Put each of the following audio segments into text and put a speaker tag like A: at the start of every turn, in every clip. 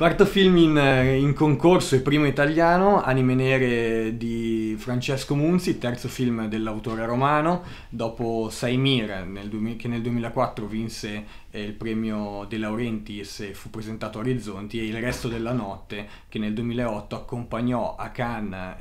A: Quarto film in, in concorso e primo italiano, Anime Nere di Francesco Munzi, terzo film dell'autore romano, dopo Saimir nel, che nel 2004 vinse eh, il premio De Laurenti e fu presentato a Orizzonti e Il resto della notte che nel 2008 accompagnò a Cannes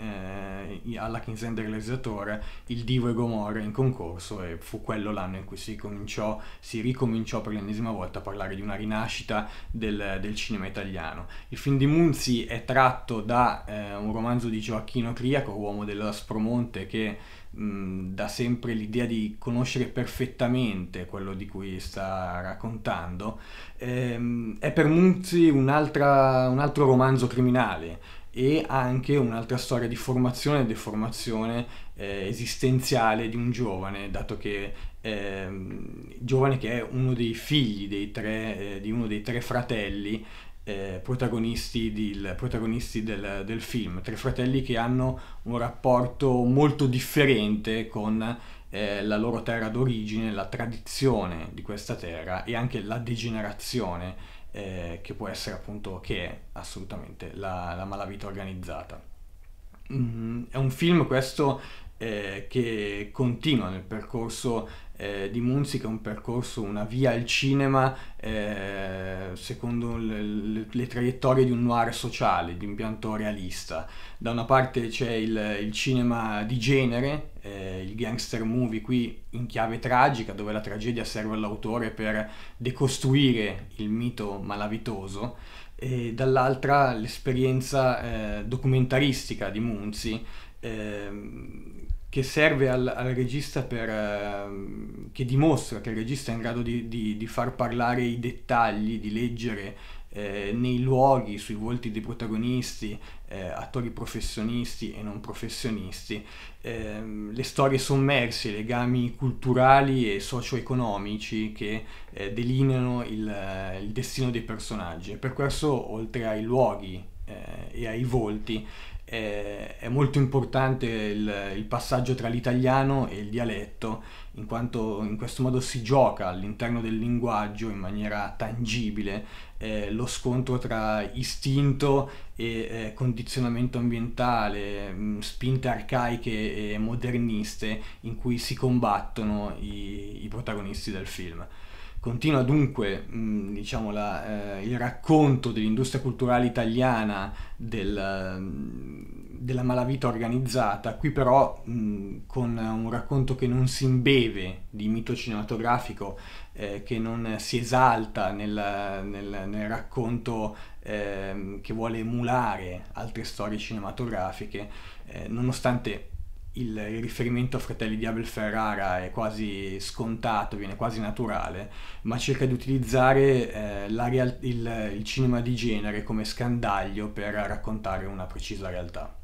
A: eh, alla quinzena del realizzatore Il Divo e Gomorra in concorso e fu quello l'anno in cui si, cominciò, si ricominciò per l'ennesima volta a parlare di una rinascita del, del cinema italiano italiano. Il film di Munzi è tratto da eh, un romanzo di Gioacchino Criaco, uomo dell'Aspromonte, che mh, dà sempre l'idea di conoscere perfettamente quello di cui sta raccontando. Ehm, è per Munzi un altro romanzo criminale e anche un'altra storia di formazione e deformazione eh, esistenziale di un giovane, dato che eh, giovane che è uno dei figli dei tre, eh, di uno dei tre fratelli eh, protagonisti, di, protagonisti del, del, film, tre fratelli che hanno un rapporto molto differente con eh, la loro terra d'origine, la tradizione di questa terra e anche la degenerazione eh, che può essere appunto, che è assolutamente la, la malavita organizzata. Mm, è un film questo eh, che continua nel percorso eh, di Munzi, che è un percorso, una via al cinema eh, secondo le, le, le, traiettorie di un noir sociale, di un pianto realista. Da una parte c'è il, il cinema di genere, eh, il gangster movie qui in chiave tragica, dove la tragedia serve all'autore per decostruire il mito malavitoso, e dall'altra l'esperienza eh, documentaristica di Munzi. Eh, che serve al, al regista per, uh, che dimostra che il regista è in grado di, di, di far parlare i dettagli, di leggere eh, nei luoghi, sui volti dei protagonisti, eh, attori professionisti e non professionisti, eh, le storie sommerse, i legami culturali e socio-economici che eh, delineano il, eh, il, destino dei personaggi. Per questo, oltre ai luoghi eh, e ai volti, è molto importante il, il, passaggio tra l'italiano e il dialetto, in quanto in questo modo si gioca all'interno del linguaggio in maniera tangibile eh, lo scontro tra istinto e eh, condizionamento ambientale, mm, spinte arcaiche e moderniste in cui si combattono i, i protagonisti del film. Continua dunque mm, diciamo la, eh, il racconto dell'industria culturale italiana del, mm, della malavita organizzata, qui però mh, mm, con un racconto che non si imbeve di mito cinematografico, eh, che non si esalta nel, nel, nel racconto eh, che vuole emulare altre storie cinematografiche, eh, nonostante il, riferimento a Fratelli di Abel Ferrara è quasi scontato, viene quasi naturale, ma cerca di utilizzare eh, real- il, il cinema di genere come scandaglio per raccontare una precisa realtà.